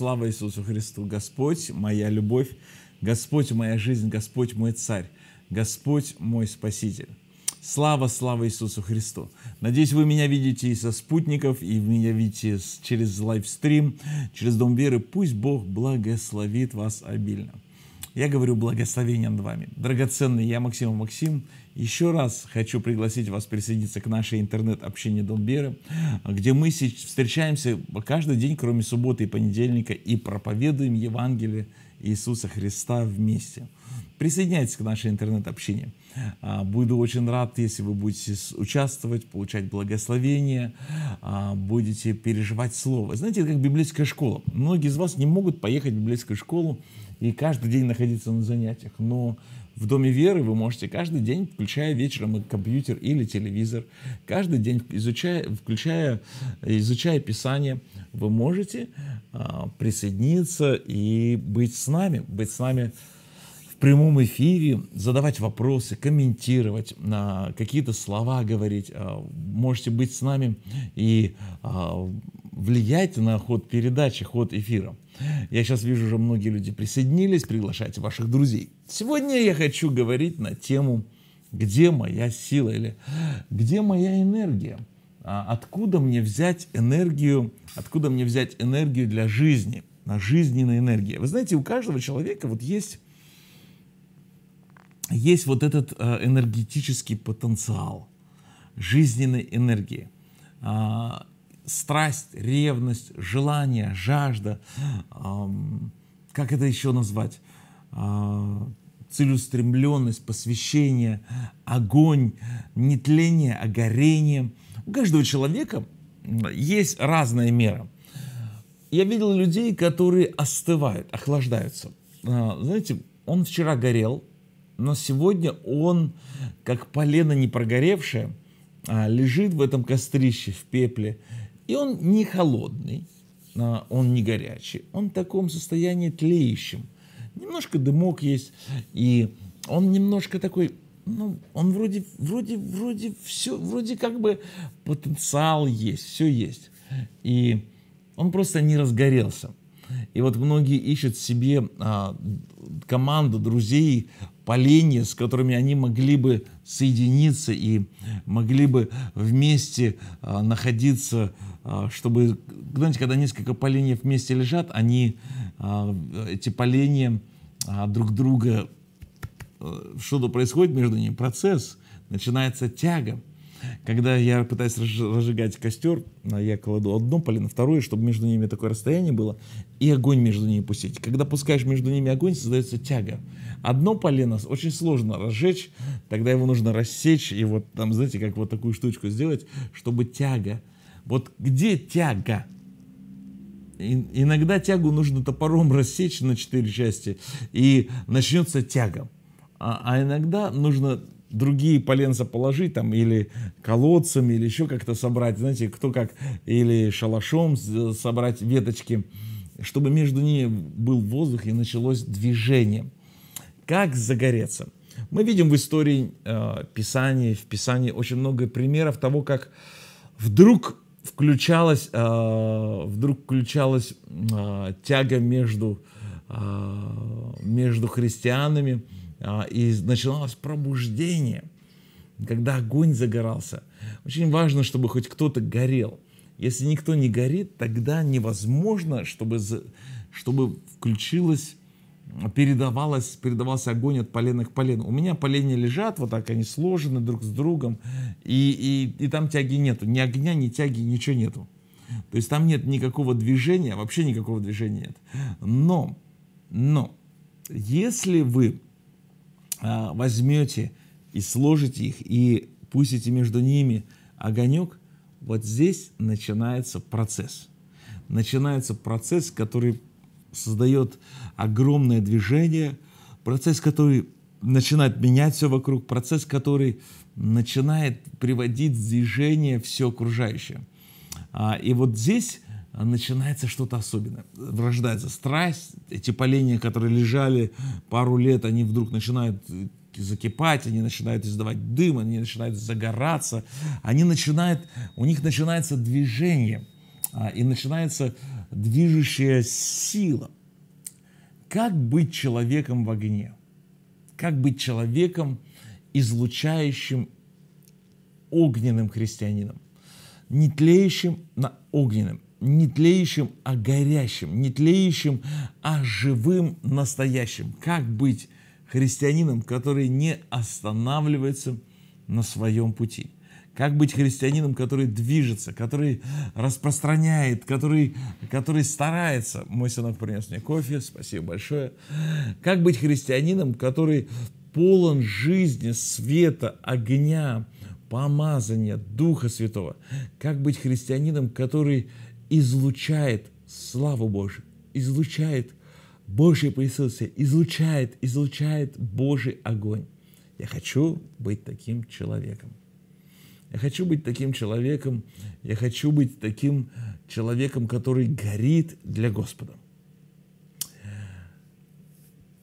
слава Иисусу Христу! Господь, моя любовь, Господь, моя жизнь, Господь, мой царь, Господь, мой спаситель. Слава, слава Иисусу Христу! Надеюсь, вы меня видите и со спутников, и вы меня видите через лайвстрим, через Дом Веры. Пусть Бог благословит вас обильно. Я говорю благословение над вами. Драгоценный, я Максим Максим, еще раз хочу пригласить вас присоединиться к нашей интернет-общине Долберы, где мы встречаемся каждый день, кроме субботы и понедельника, и проповедуем Евангелие Иисуса Христа вместе. Присоединяйтесь к нашей интернет-общине. А, буду очень рад, если вы будете участвовать, получать благословение, а, будете переживать Слово. Знаете, это как библейская школа. Многие из вас не могут поехать в библейскую школу и каждый день находиться на занятиях, но в Доме веры вы можете каждый день, включая вечером и компьютер или телевизор, каждый день, изучая, включая, изучая Писание, вы можете а, присоединиться и быть с нами, быть с нами в прямом эфире, задавать вопросы, комментировать, а, какие-то слова говорить. А, можете быть с нами и а, влиять на ход передачи, ход эфира. Я сейчас вижу, уже многие люди присоединились, приглашайте ваших друзей. Сегодня я хочу говорить на тему «Где моя сила?» или «Где моя энергия?» а Откуда мне взять энергию, откуда мне взять энергию для жизни, на жизненная энергия? Вы знаете, у каждого человека вот есть есть вот этот э, энергетический потенциал жизненной энергии. А, страсть, ревность, желание, жажда, как это еще назвать, а, целеустремленность, посвящение, огонь, нетление, огорение. У каждого человека есть разная мера. Я видел людей, которые остывают, охлаждаются. А, знаете, он вчера горел, но сегодня он, как полено не прогоревшее, а, лежит в этом кострище, в пепле, и он не холодный, а, он не горячий, он в таком состоянии тлеющем. Немножко дымок есть, и он немножко такой, ну, он вроде, вроде, вроде все, вроде как бы потенциал есть, все есть. И он просто не разгорелся. И вот многие ищут себе а, команду друзей, поленья, с которыми они могли бы соединиться и могли бы вместе а, находиться, а, чтобы, знаете, когда несколько поленьев вместе лежат, они, а, эти поленья а, друг друга, э, что-то происходит между ними, процесс, начинается тяга когда я пытаюсь разжигать костер, а, я кладу одно полено, второе, чтобы между ними такое расстояние было, и огонь между ними пустить. Когда пускаешь между ними огонь, создается тяга. Одно полено очень сложно разжечь, тогда его нужно рассечь, и вот там, знаете, как вот такую штучку сделать, чтобы тяга. Вот где тяга? И, иногда тягу нужно топором рассечь на четыре части, и начнется тяга. А, а иногда нужно другие поленца положить там или колодцами или еще как-то собрать, знаете, кто как, или шалашом э, собрать веточки, чтобы между ними был воздух и началось движение. Как загореться? Мы видим в истории э, Писания, в Писании очень много примеров того, как вдруг включалась, э, вдруг включалась э, тяга между, э, между христианами, а, и начиналось пробуждение, когда огонь загорался. Очень важно, чтобы хоть кто-то горел. Если никто не горит, тогда невозможно, чтобы, чтобы включилось передавалось, передавался огонь от полена к полену. У меня поленья лежат, вот так они сложены друг с другом, и, и, и там тяги нету, ни огня, ни тяги, ничего нету. То есть там нет никакого движения, вообще никакого движения нет. Но, но, если вы а, возьмете и сложите их, и пустите между ними огонек, вот здесь начинается процесс. Начинается процесс, который создает огромное движение, процесс, который начинает менять все вокруг, процесс, который начинает приводить в движение все окружающее. А, и вот здесь начинается что-то особенное. Рождается страсть, эти поленья, которые лежали пару лет, они вдруг начинают закипать, они начинают издавать дым, они начинают загораться, они начинают, у них начинается движение а, и начинается движущая сила. Как быть человеком в огне? Как быть человеком, излучающим огненным христианином? Не тлеющим, но огненным не тлеющим, а горящим, не тлеющим, а живым, настоящим. Как быть христианином, который не останавливается на своем пути? Как быть христианином, который движется, который распространяет, который, который старается? Мой сынок принес мне кофе, спасибо большое. Как быть христианином, который полон жизни, света, огня, помазания Духа Святого? Как быть христианином, который излучает славу Божию, излучает Божье присутствие, излучает, излучает Божий огонь. Я хочу быть таким человеком. Я хочу быть таким человеком, я хочу быть таким человеком, который горит для Господа.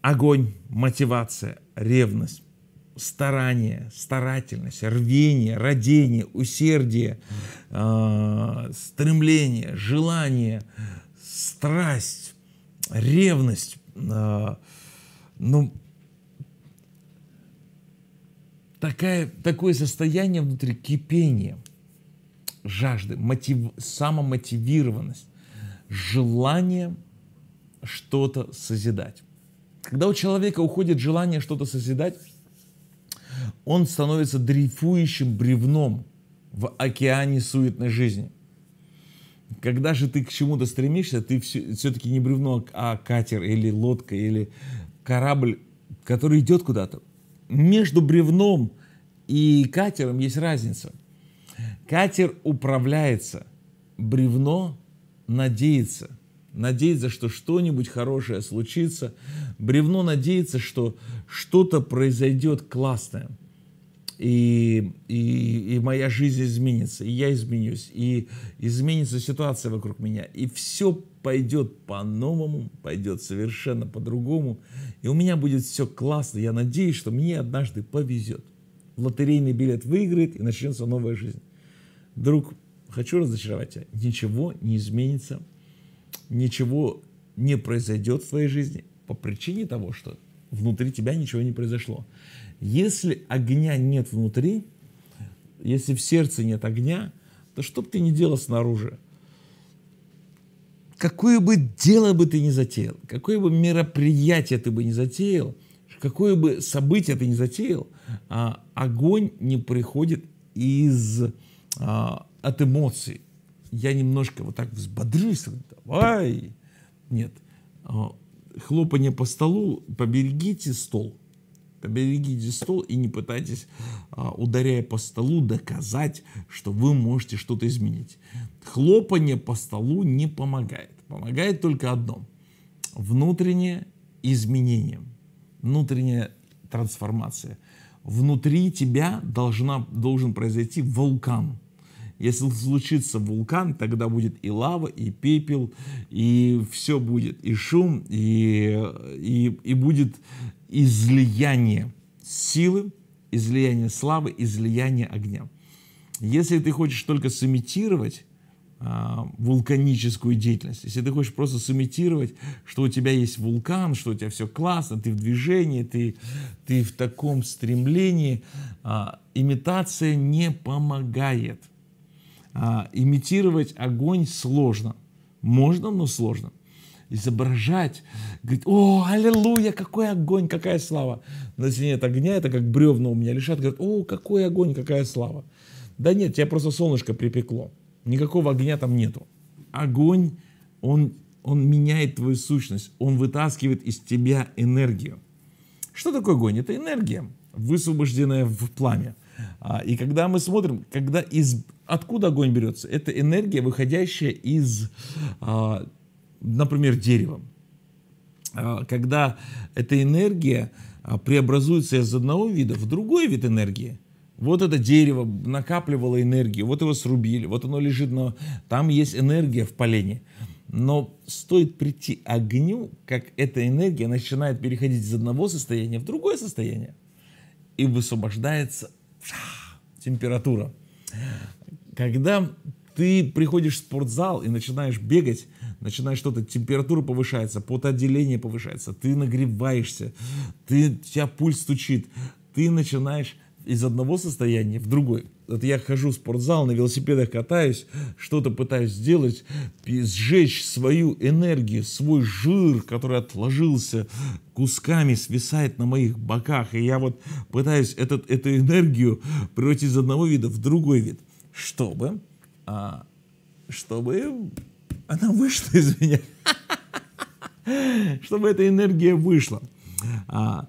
Огонь, мотивация, ревность старание, старательность, рвение, родение, усердие, э, стремление, желание, страсть, ревность. Э, ну, такая, такое состояние внутри кипения, жажды, мотив, самомотивированность, желание что-то созидать. Когда у человека уходит желание что-то созидать, он становится дрейфующим бревном в океане суетной жизни. Когда же ты к чему-то стремишься, ты все-таки не бревно, а катер или лодка или корабль, который идет куда-то. Между бревном и катером есть разница. Катер управляется, бревно надеется. Надеется, что что-нибудь хорошее случится. Бревно надеется, что что-то произойдет классное и, и, и моя жизнь изменится, и я изменюсь, и изменится ситуация вокруг меня, и все пойдет по-новому, пойдет совершенно по-другому, и у меня будет все классно, я надеюсь, что мне однажды повезет. Лотерейный билет выиграет, и начнется новая жизнь. Друг, хочу разочаровать тебя, ничего не изменится, ничего не произойдет в твоей жизни по причине того, что внутри тебя ничего не произошло. Если огня нет внутри, если в сердце нет огня, то что бы ты ни делал снаружи, какое бы дело бы ты ни затеял, какое бы мероприятие ты бы ни затеял, какое бы событие ты ни затеял, а, огонь не приходит из, а, от эмоций. Я немножко вот так взбодрюсь, давай. Нет, а, хлопание по столу, поберегите стол – берегите стол и не пытайтесь, а, ударяя по столу, доказать, что вы можете что-то изменить. Хлопание по столу не помогает. Помогает только одно. Внутреннее изменение. Внутренняя трансформация. Внутри тебя должна, должен произойти вулкан. Если случится вулкан, тогда будет и лава, и пепел, и все будет, и шум, и, и, и будет излияние силы, излияние славы, излияние огня. Если ты хочешь только сымитировать а, вулканическую деятельность. Если ты хочешь просто сымитировать, что у тебя есть вулкан, что у тебя все классно, ты в движении, ты, ты в таком стремлении, а, имитация не помогает. А, имитировать огонь сложно. Можно, но сложно изображать, говорить, о, аллилуйя, какой огонь, какая слава. Но если нет огня, это как бревна у меня лишат, говорят, о, какой огонь, какая слава. Да нет, тебя просто солнышко припекло. Никакого огня там нету. Огонь, он, он меняет твою сущность, он вытаскивает из тебя энергию. Что такое огонь? Это энергия, высвобожденная в пламя. А, и когда мы смотрим, когда из, откуда огонь берется, это энергия, выходящая из а, например, деревом. А, когда эта энергия а, преобразуется из одного вида в другой вид энергии, вот это дерево накапливало энергию, вот его срубили, вот оно лежит, но там есть энергия в полене. Но стоит прийти огню, как эта энергия начинает переходить из одного состояния в другое состояние. И высвобождается температура. Когда ты приходишь в спортзал и начинаешь бегать, начинает что-то, температура повышается, потоотделение повышается, ты нагреваешься, ты, у тебя пульс стучит, ты начинаешь из одного состояния в другой. Вот я хожу в спортзал, на велосипедах катаюсь, что-то пытаюсь сделать, сжечь свою энергию, свой жир, который отложился кусками, свисает на моих боках. И я вот пытаюсь этот, эту энергию превратить из одного вида в другой вид, чтобы, а, чтобы она вышла из меня. Чтобы эта энергия вышла. А,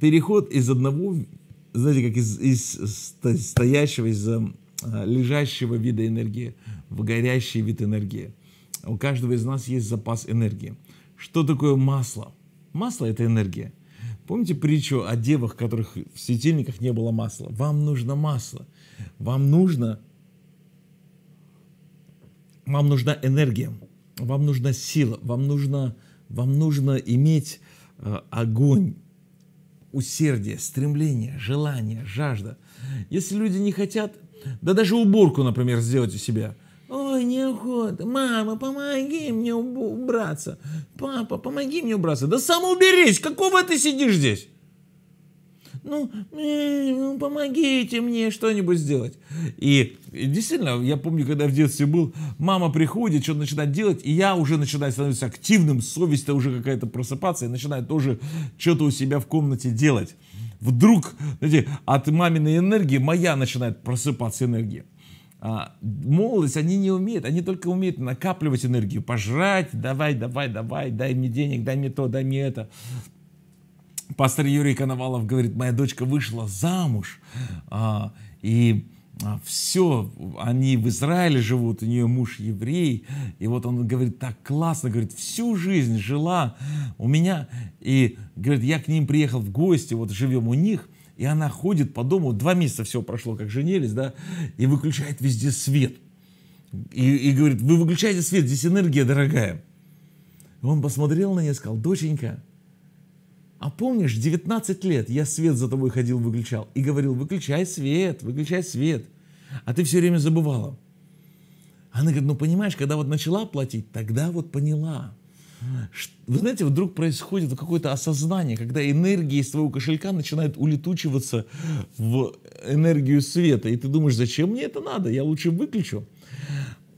переход из одного, знаете, как из, из стоящего, из эм, а, лежащего вида энергии в горящий вид энергии. У каждого из нас есть запас энергии. Что такое масло? Масло – это энергия. Помните притчу о девах, которых в светильниках не было масла? Вам нужно масло. Вам нужно вам нужна энергия, вам нужна сила, вам нужно, вам нужно иметь э, огонь, усердие, стремление, желание, жажда. Если люди не хотят, да даже уборку, например, сделать у себя. Ой, неохота. Мама, помоги мне убраться. Папа, помоги мне убраться. Да сам уберись, какого ты сидишь здесь? ну, э, ну помогите мне что-нибудь сделать. И, и действительно, я помню, когда в детстве был, мама приходит, что-то начинает делать, и я уже начинаю становиться активным, совесть-то уже какая-то просыпаться, и начинаю тоже что-то у себя в комнате делать. Вдруг, знаете, от маминой энергии моя начинает просыпаться энергия. А, молодость они не умеют, они только умеют накапливать энергию, пожрать, давай, давай, давай, дай мне денег, дай мне то, дай мне это пастор Юрий Коновалов говорит, моя дочка вышла замуж, а, и а, все, они в Израиле живут, у нее муж еврей, и вот он говорит, так классно, говорит, всю жизнь жила у меня, и говорит, я к ним приехал в гости, вот живем у них, и она ходит по дому, два месяца всего прошло, как женились, да, и выключает везде свет. И, и говорит, вы выключаете свет, здесь энергия дорогая. И он посмотрел на нее сказал, доченька, а помнишь, 19 лет я свет за тобой ходил, выключал. И говорил, выключай свет, выключай свет. А ты все время забывала. Она говорит, ну понимаешь, когда вот начала платить, тогда вот поняла. Вы знаете, вдруг происходит какое-то осознание, когда энергия из твоего кошелька начинает улетучиваться в энергию света. И ты думаешь, зачем мне это надо? Я лучше выключу.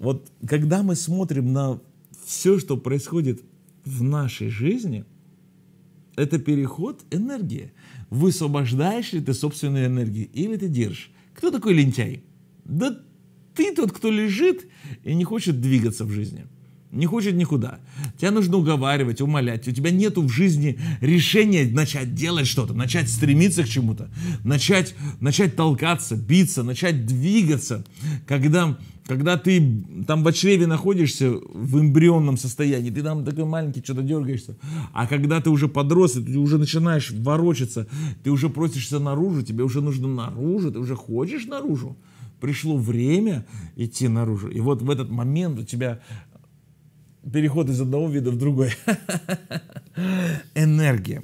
Вот когда мы смотрим на все, что происходит в нашей жизни – это переход энергии. Высвобождаешь ли ты собственную энергию или ты держишь? Кто такой лентяй? Да ты тот, кто лежит и не хочет двигаться в жизни. Не хочет никуда. Тебя нужно уговаривать, умолять. У тебя нету в жизни решения начать делать что-то, начать стремиться к чему-то, начать, начать толкаться, биться, начать двигаться. Когда, когда ты там в чреве находишься в эмбрионном состоянии, ты там такой маленький, что-то дергаешься. А когда ты уже подрос, и ты уже начинаешь ворочаться, ты уже просишься наружу, тебе уже нужно наружу, ты уже хочешь наружу пришло время идти наружу. И вот в этот момент у тебя переход из одного вида в другой. Энергия.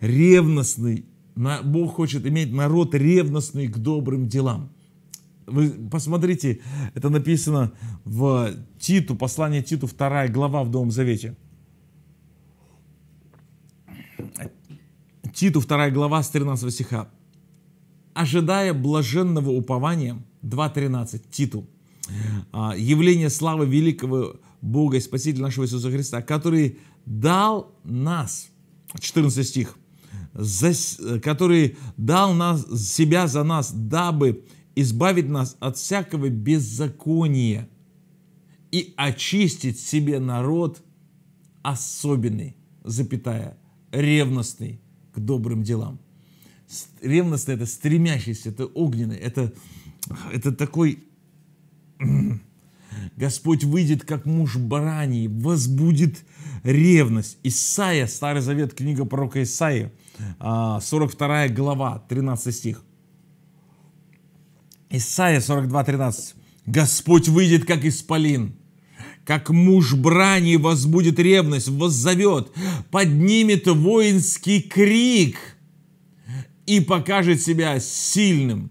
Ревностный. Бог хочет иметь народ ревностный к добрым делам. Вы посмотрите, это написано в Титу, послание Титу, вторая глава в Новом Завете. Титу, вторая глава, с 13 стиха. «Ожидая блаженного упования» 2.13, Титу, «а, «явление славы великого Бога и Спасителя нашего Иисуса Христа, который дал нас, 14 стих, за, который дал нас, себя за нас, дабы избавить нас от всякого беззакония и очистить себе народ особенный, запятая, ревностный к добрым делам. Ревностный – это стремящийся, это огненный, это, это такой Господь выйдет, как муж бараний, возбудит ревность. Исаия, Старый Завет, книга пророка Исаии, 42 а, глава, 13 стих. Исаия 42, 13. «Господь выйдет, как исполин, как муж брани возбудит ревность, воззовет, поднимет воинский крик и покажет себя сильным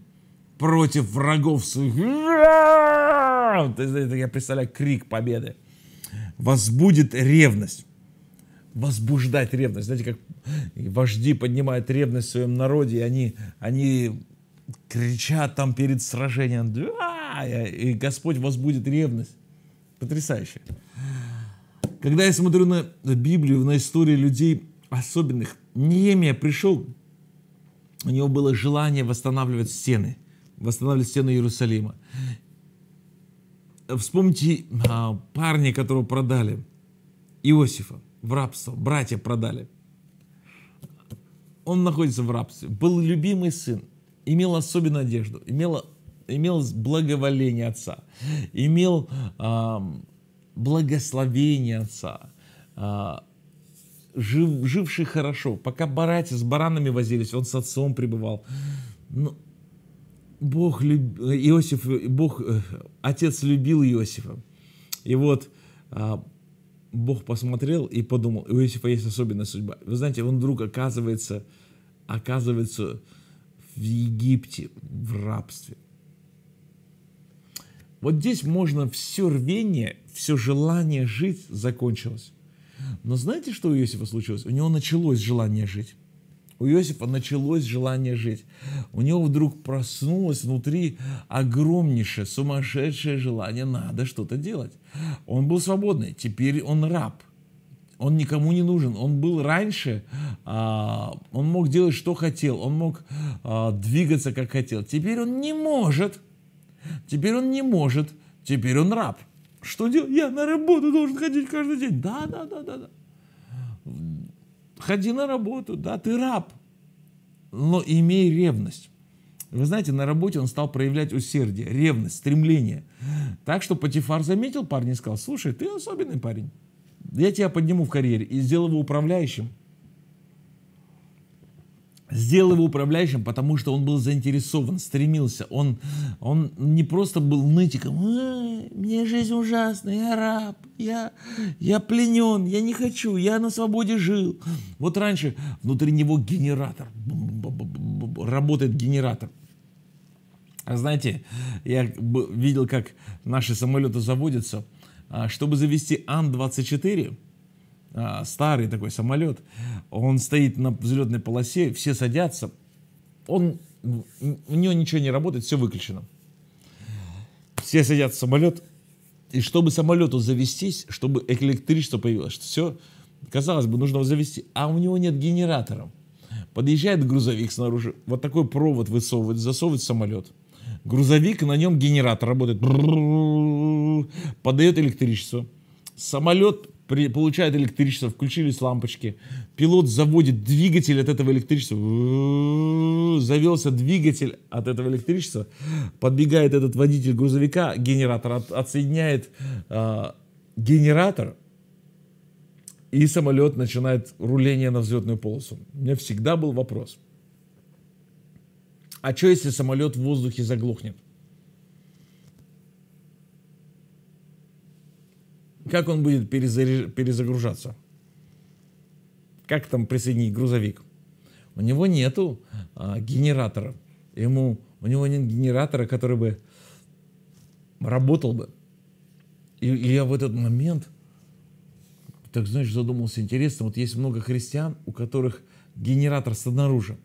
против врагов своих» я представляю крик победы. Возбудит ревность. Возбуждать ревность. Знаете, как вожди поднимают ревность в своем народе, и они, они кричат там перед сражением. И Господь возбудит ревность. Потрясающе. Когда я смотрю на Библию, на истории людей особенных, Неемия пришел, у него было желание восстанавливать стены, восстанавливать стены Иерусалима вспомните а, парня, которого продали, Иосифа, в рабство, братья продали. Он находится в рабстве, был любимый сын, имел особенную одежду, имел, имел благоволение отца, имел а, благословение отца, а, жив, живший хорошо. Пока братья с баранами возились, он с отцом пребывал. Но ну, Бог люб... Иосиф, Бог, э, отец любил Иосифа. И вот а, Бог посмотрел и подумал, у Иосифа есть особенная судьба. Вы знаете, он вдруг оказывается, оказывается в Египте, в рабстве. Вот здесь можно все рвение, все желание жить закончилось. Но знаете, что у Иосифа случилось? У него началось желание жить у Иосифа началось желание жить. У него вдруг проснулось внутри огромнейшее, сумасшедшее желание, надо что-то делать. Он был свободный, теперь он раб. Он никому не нужен. Он был раньше, а, он мог делать, что хотел, он мог а, двигаться, как хотел. Теперь он не может. Теперь он не может. Теперь он раб. Что делать? Я на работу должен ходить каждый день. Да, да, да, да, да. Ходи на работу, да, ты раб, но имей ревность. Вы знаете, на работе он стал проявлять усердие, ревность, стремление. Так что Патифар заметил парня и сказал, слушай, ты особенный парень. Я тебя подниму в карьере и сделаю его управляющим сделал его управляющим, потому что он был заинтересован, стремился. Он, он не просто был нытиком. «А, мне жизнь ужасная, я раб, я, я пленен, я не хочу, я на свободе жил. Вот раньше внутри него генератор, работает генератор. А знаете, я видел, как наши самолеты заводятся. А, чтобы завести Ан-24, а, старый такой самолет, он стоит на взлетной полосе, все садятся, он, у него ничего не работает, все выключено. Все садятся в самолет, и чтобы самолету завестись, чтобы электричество появилось, все, казалось бы, нужно его завести, а у него нет генератора. Подъезжает грузовик снаружи, вот такой провод высовывает, засовывает в самолет. Грузовик, на нем генератор работает, подает электричество. Самолет при, получает электричество, включились лампочки, пилот заводит двигатель от этого электричества, завелся двигатель от этого электричества, подбегает этот водитель грузовика, генератор от, отсоединяет э, генератор, и самолет начинает руление на взлетную полосу. У меня всегда был вопрос. А что, если самолет в воздухе заглохнет? Как он будет перезаряж... перезагружаться? Как там присоединить грузовик? У него нету а, генератора. Ему, у него нет генератора, который бы работал бы. И, и я в этот момент, так знаешь, задумался, интересно, вот есть много христиан, у которых генератор снаружи.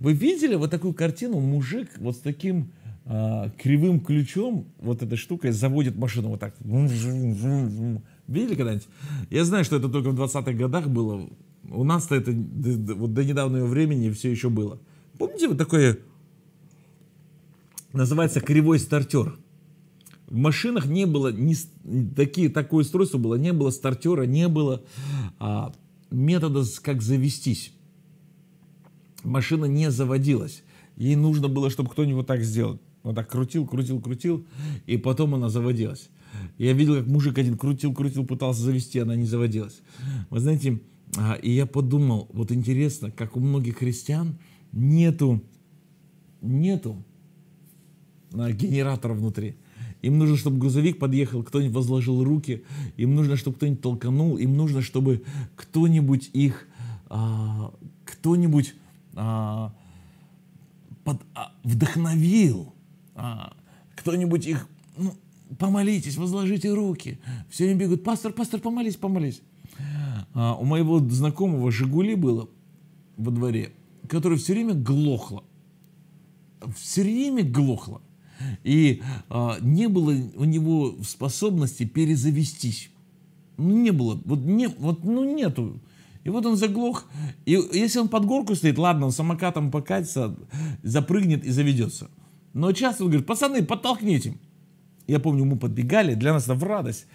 Вы видели вот такую картину, мужик вот с таким а, кривым ключом, вот эта штука заводит машину вот так. Видели когда-нибудь? Я знаю, что это только в 20-х годах было. У нас-то это вот до недавнего времени все еще было. Помните вот такое, называется кривой стартер? В машинах не было, ни, такие, такое устройство было, не было стартера, не было а, метода, как завестись. Машина не заводилась. Ей нужно было, чтобы кто-нибудь вот так сделал. Он так крутил, крутил, крутил, и потом она заводилась. Я видел, как мужик один крутил, крутил, пытался завести, она не заводилась. Вы знаете, а, и я подумал, вот интересно, как у многих христиан нету, нету а, генератора внутри. Им нужно, чтобы грузовик подъехал, кто-нибудь возложил руки, им нужно, чтобы кто-нибудь толканул, им нужно, чтобы кто-нибудь их, а, кто-нибудь а, под, а, вдохновил а, кто-нибудь их, ну, помолитесь, возложите руки. Все время бегут, пастор, пастор, помолись, помолись. А, у моего знакомого «Жигули» было во дворе, которое все время глохло. Все время глохло. И а, не было у него способности перезавестись. Ну, не было. Вот, не, вот ну, нету. И вот он заглох. И если он под горку стоит, ладно, он самокатом покатится, запрыгнет и заведется. Но часто он говорит, пацаны, подтолкните. Я помню, мы подбегали, для нас это в радость.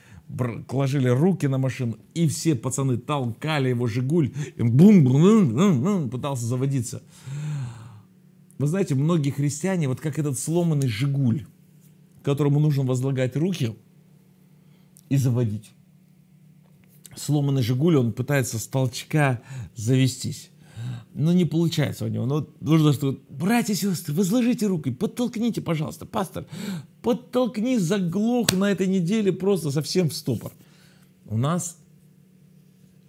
Положили руки на машину, и все пацаны толкали его «Жигуль». И бум, бум, бум, бум, бум, пытался заводиться. Вы знаете, многие христиане, вот как этот сломанный «Жигуль», которому нужно возлагать руки и заводить. Сломанный «Жигуль», он пытается с толчка завестись но ну, не получается у него. но ну, нужно, что, братья и сестры, возложите руки, подтолкните, пожалуйста, пастор, подтолкни заглох на этой неделе просто совсем в ступор. У нас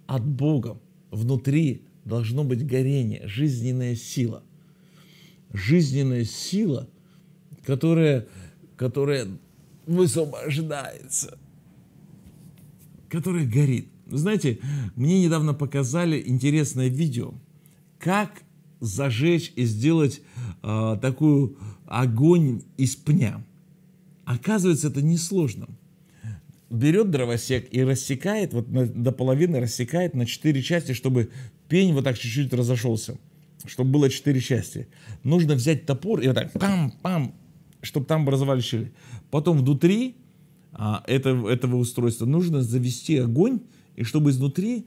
от Бога внутри должно быть горение, жизненная сила. Жизненная сила, которая, которая высвобождается, которая горит. знаете, мне недавно показали интересное видео – как зажечь и сделать э, такую огонь из пня. Оказывается, это несложно. Берет дровосек и рассекает, вот на, до половины рассекает на четыре части, чтобы пень вот так чуть-чуть разошелся, чтобы было четыре части. Нужно взять топор и вот так пам-пам, чтобы там образовали щели. Потом внутри а, этого, этого устройства нужно завести огонь и чтобы изнутри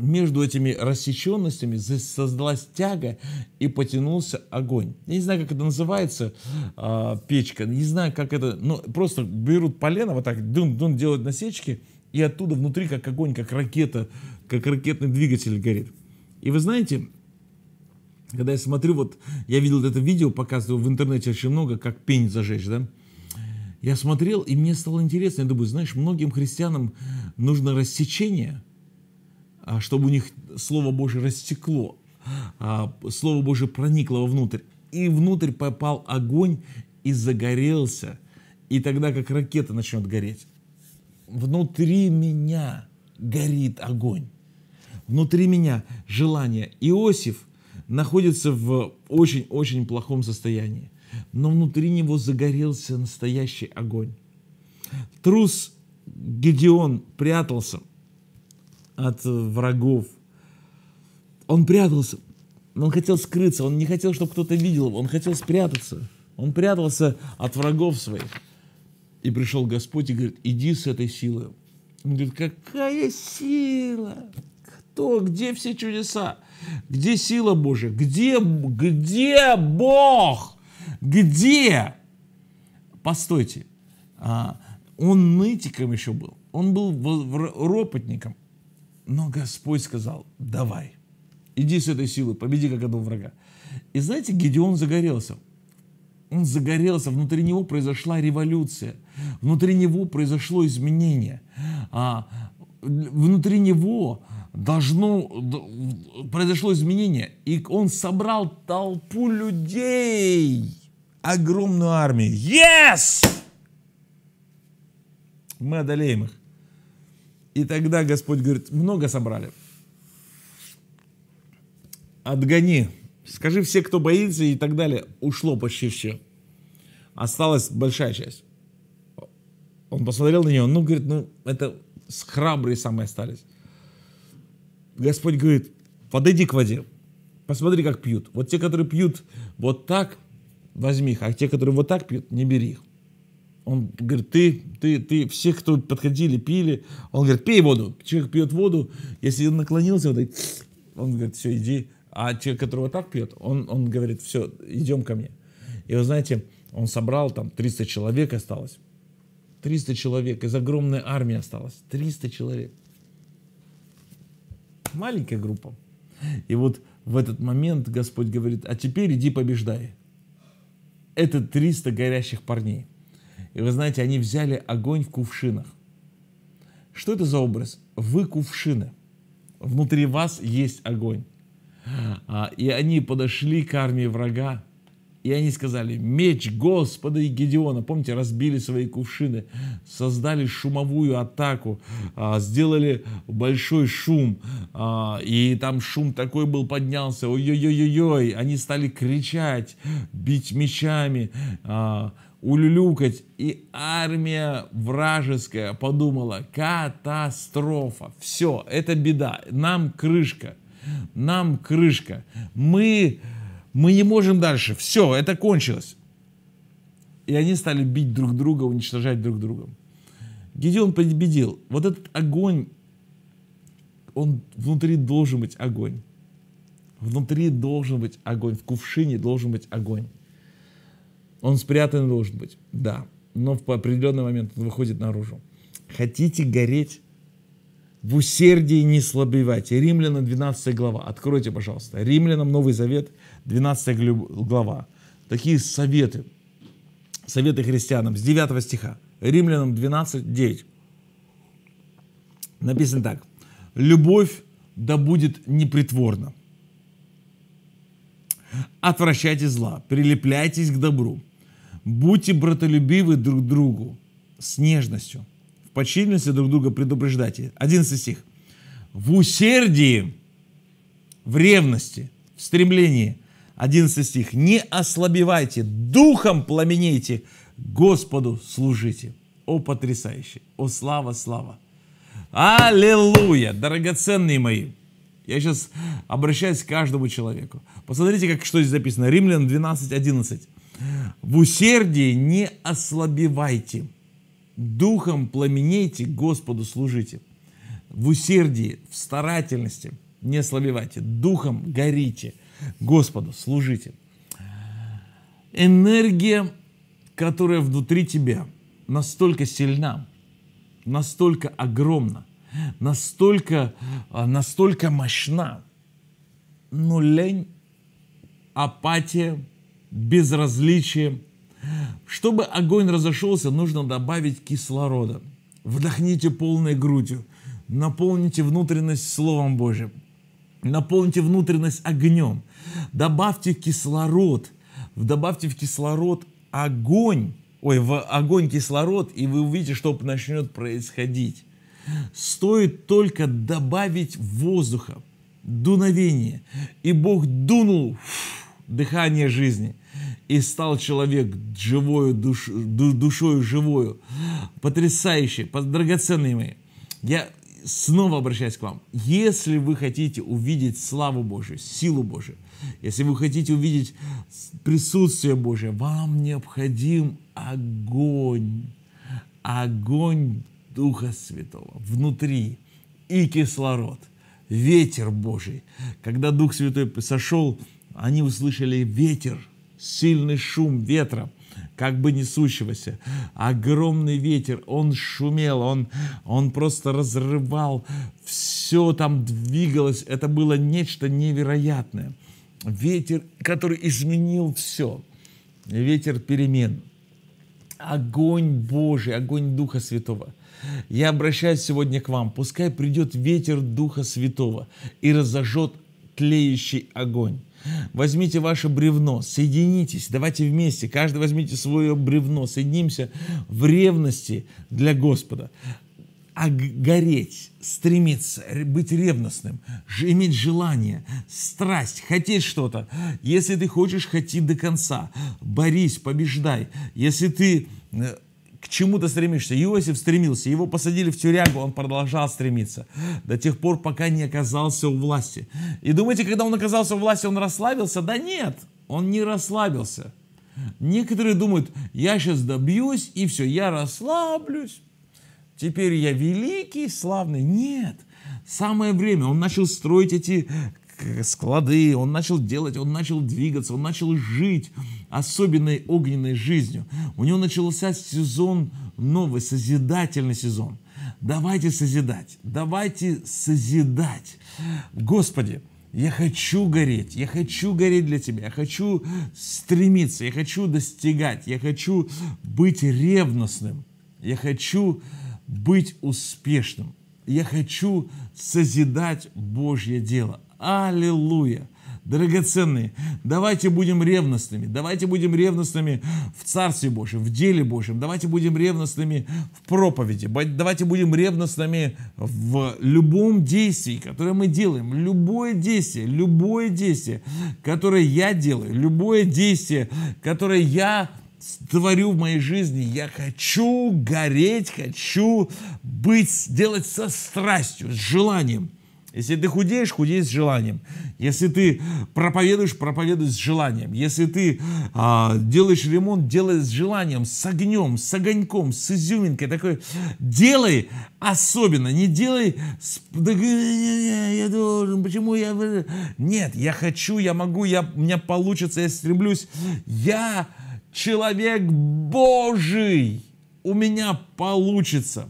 между этими рассеченностями создалась тяга и потянулся огонь. Я не знаю, как это называется, э, печка, не знаю, как это, Но ну, просто берут полено, вот так, дун-дун делают насечки, и оттуда внутри как огонь, как ракета, как ракетный двигатель горит. И вы знаете, когда я смотрю, вот я видел это видео, показываю в интернете очень много, как пень зажечь, да, я смотрел, и мне стало интересно. Я думаю, знаешь, многим христианам нужно рассечение, а, чтобы у них Слово Божье растекло, а, Слово Божье проникло вовнутрь. И внутрь попал огонь и загорелся. И тогда как ракета начнет гореть. Внутри меня горит огонь. Внутри меня желание. Иосиф находится в очень-очень плохом состоянии но внутри него загорелся настоящий огонь. Трус Гедеон прятался от э, врагов. Он прятался, но он хотел скрыться, он не хотел, чтобы кто-то видел его, он хотел спрятаться. Он прятался от врагов своих. И пришел Господь и говорит, иди с этой силой. Он говорит, какая сила? Кто? Где все чудеса? Где сила Божья? Где, где Бог? Где? Постойте, а, он нытиком еще был, он был ропотником. Но Господь сказал, давай, иди с этой силой, победи как одного врага. И знаете, Гедеон загорелся. Он загорелся, внутри него произошла революция, внутри него произошло изменение, а, внутри него должно произошло изменение, и он собрал толпу людей огромную армию. Yes! Мы одолеем их. И тогда Господь говорит, много собрали. Отгони. Скажи все, кто боится и так далее. Ушло почти все. Осталась большая часть. Он посмотрел на него, ну, говорит, ну, это храбрые самые остались. Господь говорит, подойди к воде, посмотри, как пьют. Вот те, которые пьют вот так – возьми их, а те, которые вот так пьют, не бери их. Он говорит, ты, ты, ты, всех, кто подходили, пили, он говорит, пей воду. Человек пьет воду, если он наклонился, вот так, он говорит, все, иди. А человек, который вот так пьет, он, он говорит, все, идем ко мне. И вы знаете, он собрал, там 300 человек осталось. 300 человек, из огромной армии осталось. 300 человек. Маленькая группа. И вот в этот момент Господь говорит, а теперь иди побеждай это 300 горящих парней. И вы знаете, они взяли огонь в кувшинах. Что это за образ? Вы кувшины. Внутри вас есть огонь. А, и они подошли к армии врага, и они сказали, меч Господа и Гедеона, помните, разбили свои кувшины, создали шумовую атаку, а, сделали большой шум, а, и там шум такой был, поднялся, ой-ой-ой-ой, они стали кричать, бить мечами, а, улюлюкать, и армия вражеская подумала, катастрофа, все, это беда, нам крышка, нам крышка, мы мы не можем дальше, все, это кончилось. И они стали бить друг друга, уничтожать друг друга. Гедеон победил. Вот этот огонь, он внутри должен быть огонь. Внутри должен быть огонь, в кувшине должен быть огонь. Он спрятан должен быть, да. Но в определенный момент он выходит наружу. Хотите гореть? В усердии не слабевайте. Римлянам 12 глава. Откройте, пожалуйста. Римлянам Новый Завет, 12 глава. Такие советы, советы христианам с 9 стиха. Римлянам 12, 9. Написано так. «Любовь да будет непритворна. Отвращайте зла, прилепляйтесь к добру. Будьте братолюбивы друг другу с нежностью. В подчиненности друг друга предупреждайте». 11 стих. «В усердии, в ревности, в стремлении – 11 стих. «Не ослабевайте, духом пламенейте, Господу служите». О, потрясающе! О, слава, слава! Аллилуйя! Дорогоценные мои! Я сейчас обращаюсь к каждому человеку. Посмотрите, как, что здесь записано. Римлян 12, 11. «В усердии не ослабевайте, духом пламенейте, Господу служите». В усердии, в старательности не ослабевайте, духом горите – Господу, служите. Энергия, которая внутри тебя, настолько сильна, настолько огромна, настолько, а, настолько мощна, но лень, апатия, безразличие. Чтобы огонь разошелся, нужно добавить кислорода. Вдохните полной грудью, наполните внутренность Словом Божьим. Наполните внутренность огнем. Добавьте кислород. Добавьте в кислород огонь. Ой, в огонь кислород, и вы увидите, что начнет происходить. Стоит только добавить воздуха, дуновение. И Бог дунул дыхание жизни. И стал человек живою, душ, душою живою. Потрясающий, драгоценный мои. Я снова обращаюсь к вам. Если вы хотите увидеть славу Божию, силу Божию, если вы хотите увидеть присутствие Божие, вам необходим огонь, огонь Духа Святого внутри и кислород, ветер Божий. Когда Дух Святой сошел, они услышали ветер, сильный шум ветра – как бы несущегося. Огромный ветер, он шумел, он, он просто разрывал, все там двигалось, это было нечто невероятное. Ветер, который изменил все, ветер перемен, огонь Божий, огонь Духа Святого – я обращаюсь сегодня к вам. Пускай придет ветер Духа Святого и разожжет тлеющий огонь. Возьмите ваше бревно, соединитесь, давайте вместе, каждый возьмите свое бревно, соединимся в ревности для Господа. А гореть, стремиться, быть ревностным, иметь желание, страсть, хотеть что-то. Если ты хочешь, хоти до конца. Борись, побеждай. Если ты э, чему ты стремишься? Иосиф стремился, его посадили в тюрягу, он продолжал стремиться до тех пор, пока не оказался у власти. И думаете, когда он оказался у власти, он расслабился? Да нет, он не расслабился. Некоторые думают, я сейчас добьюсь и все, я расслаблюсь, теперь я великий, славный. Нет, самое время. Он начал строить эти склады, он начал делать, он начал двигаться, он начал жить особенной огненной жизнью. У него начался сезон новый, созидательный сезон. Давайте созидать, давайте созидать. Господи, я хочу гореть, я хочу гореть для Тебя, я хочу стремиться, я хочу достигать, я хочу быть ревностным, я хочу быть успешным, я хочу созидать Божье дело. Аллилуйя! Драгоценные, давайте будем ревностными, давайте будем ревностными в Царстве Божьем, в деле Божьем, давайте будем ревностными в проповеди, давайте будем ревностными в любом действии, которое мы делаем, любое действие, любое действие, которое я делаю, любое действие, которое я творю в моей жизни. Я хочу гореть, хочу быть, делать со страстью, с желанием – если ты худеешь, худеешь с желанием. Если ты проповедуешь, проповедуешь с желанием. Если ты а, делаешь ремонт, делай с желанием, с огнем, с огоньком, с изюминкой. Такой, делай особенно, не делай... С... «Э, э, э, я должен, почему я... Нет, я хочу, я могу, я, у меня получится, я стремлюсь. Я человек Божий. У меня получится.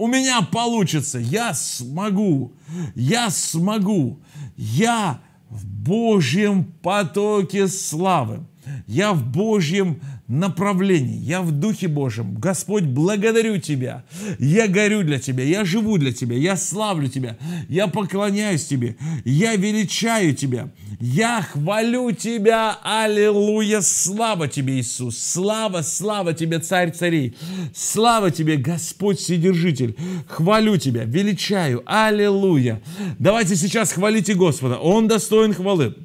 У меня получится. Я смогу. Я смогу. Я в Божьем потоке славы я в Божьем направлении, я в Духе Божьем. Господь, благодарю Тебя, я горю для Тебя, я живу для Тебя, я славлю Тебя, я поклоняюсь Тебе, я величаю Тебя, я хвалю Тебя, аллилуйя, слава Тебе, Иисус, слава, слава Тебе, Царь царей, слава Тебе, Господь Вседержитель, хвалю Тебя, величаю, аллилуйя. Давайте сейчас хвалите Господа, Он достоин хвалы.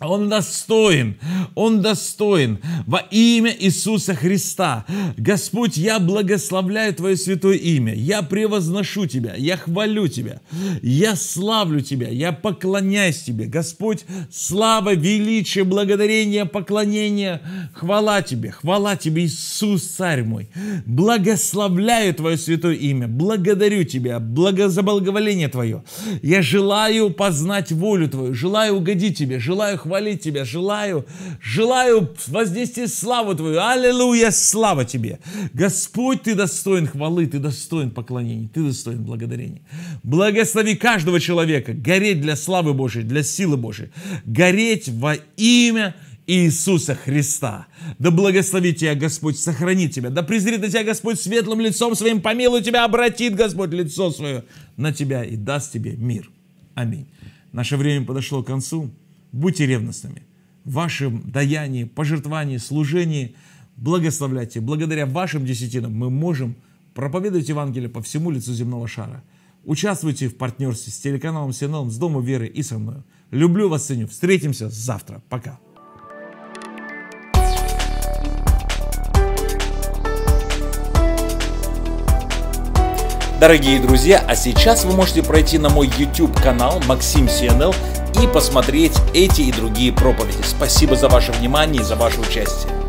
Он достоин, Он достоин. Во имя Иисуса Христа. Господь, я благословляю Твое святое имя. Я превозношу Тебя, я хвалю Тебя, я славлю Тебя, я поклоняюсь Тебе. Господь, слава, величие, благодарение, поклонение, хвала Тебе, хвала Тебе, Иисус, Царь мой. Благословляю Твое святое имя, благодарю Тебя, благо за благоволение Твое. Я желаю познать волю Твою, желаю угодить Тебе, желаю хвалить хвалить Тебя, желаю, желаю вознести славу Твою. Аллилуйя, слава Тебе. Господь, Ты достоин хвалы, Ты достоин поклонения, Ты достоин благодарения. Благослови каждого человека гореть для славы Божьей, для силы Божьей, гореть во имя Иисуса Христа. Да благословит тебя Господь, сохранит тебя. Да презрит на тебя Господь светлым лицом своим, помилует тебя, обратит Господь лицо свое на тебя и даст тебе мир. Аминь. Наше время подошло к концу. Будьте ревностными. В вашем даянии, пожертвовании, служении благословляйте. Благодаря вашим десятинам мы можем проповедовать Евангелие по всему лицу земного шара. Участвуйте в партнерстве с телеканалом Синалом, с Дома Веры и со мной. Люблю вас, ценю. Встретимся завтра. Пока. Дорогие друзья, а сейчас вы можете пройти на мой YouTube канал Максим CNL и посмотреть эти и другие проповеди. Спасибо за ваше внимание и за ваше участие.